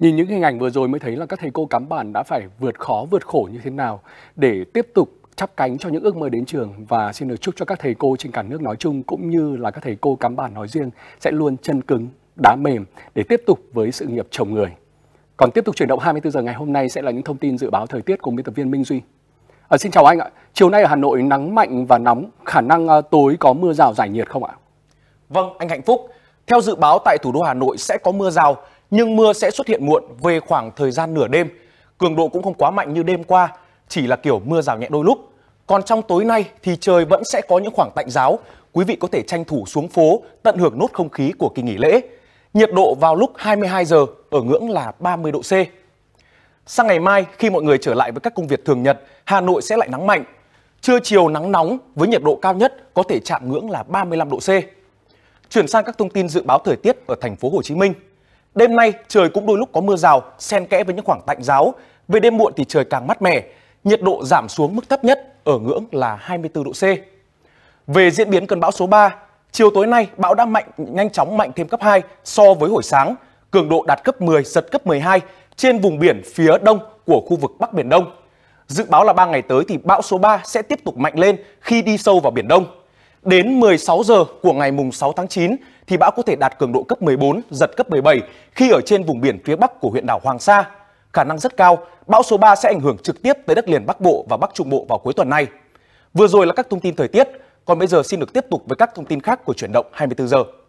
Nhìn những hình ảnh vừa rồi mới thấy là các thầy cô cắm bản đã phải vượt khó vượt khổ như thế nào để tiếp tục chắp cánh cho những ước mơ đến trường và xin được chúc cho các thầy cô trên cả nước nói chung cũng như là các thầy cô cắm bản nói riêng sẽ luôn chân cứng, đá mềm để tiếp tục với sự nghiệp chồng người. Còn tiếp tục chuyển động 24 giờ ngày hôm nay sẽ là những thông tin dự báo thời tiết cùng biên tập viên Minh Duy. À, xin chào anh ạ. Chiều nay ở Hà Nội nắng mạnh và nóng, khả năng à, tối có mưa rào giải nhiệt không ạ? Vâng, anh Hạnh Phúc. Theo dự báo tại thủ đô Hà Nội sẽ có mưa rào, nhưng mưa sẽ xuất hiện muộn về khoảng thời gian nửa đêm. Cường độ cũng không quá mạnh như đêm qua, chỉ là kiểu mưa rào nhẹ đôi lúc. Còn trong tối nay thì trời vẫn sẽ có những khoảng tạnh giáo, quý vị có thể tranh thủ xuống phố, tận hưởng nốt không khí của kỳ nghỉ lễ. Nhiệt độ vào lúc 22 giờ ở ngưỡng là 30 độ C. Sang ngày mai khi mọi người trở lại với các công việc thường nhật, Hà Nội sẽ lại nắng mạnh. Trưa chiều nắng nóng với nhiệt độ cao nhất có thể chạm ngưỡng là 35 độ C. Chuyển sang các thông tin dự báo thời tiết ở thành phố Hồ Chí Minh. Đêm nay trời cũng đôi lúc có mưa rào, xen kẽ với những khoảng tạnh giáo. Về đêm muộn thì trời càng mát mẻ, nhiệt độ giảm xuống mức thấp nhất ở ngưỡng là 24 độ C. Về diễn biến cơn bão số 3, chiều tối nay bão đã mạnh nhanh chóng mạnh thêm cấp 2 so với hồi sáng, cường độ đạt cấp 10 giật cấp 12 trên vùng biển phía đông của khu vực Bắc Biển Đông. Dự báo là 3 ngày tới thì bão số 3 sẽ tiếp tục mạnh lên khi đi sâu vào Biển Đông. Đến 16 giờ của ngày mùng 6 tháng 9 thì bão có thể đạt cường độ cấp 14, giật cấp 17 khi ở trên vùng biển phía bắc của huyện đảo Hoàng Sa. Khả năng rất cao, bão số 3 sẽ ảnh hưởng trực tiếp tới đất liền Bắc Bộ và Bắc Trung Bộ vào cuối tuần này. Vừa rồi là các thông tin thời tiết, còn bây giờ xin được tiếp tục với các thông tin khác của chuyển động 24 giờ.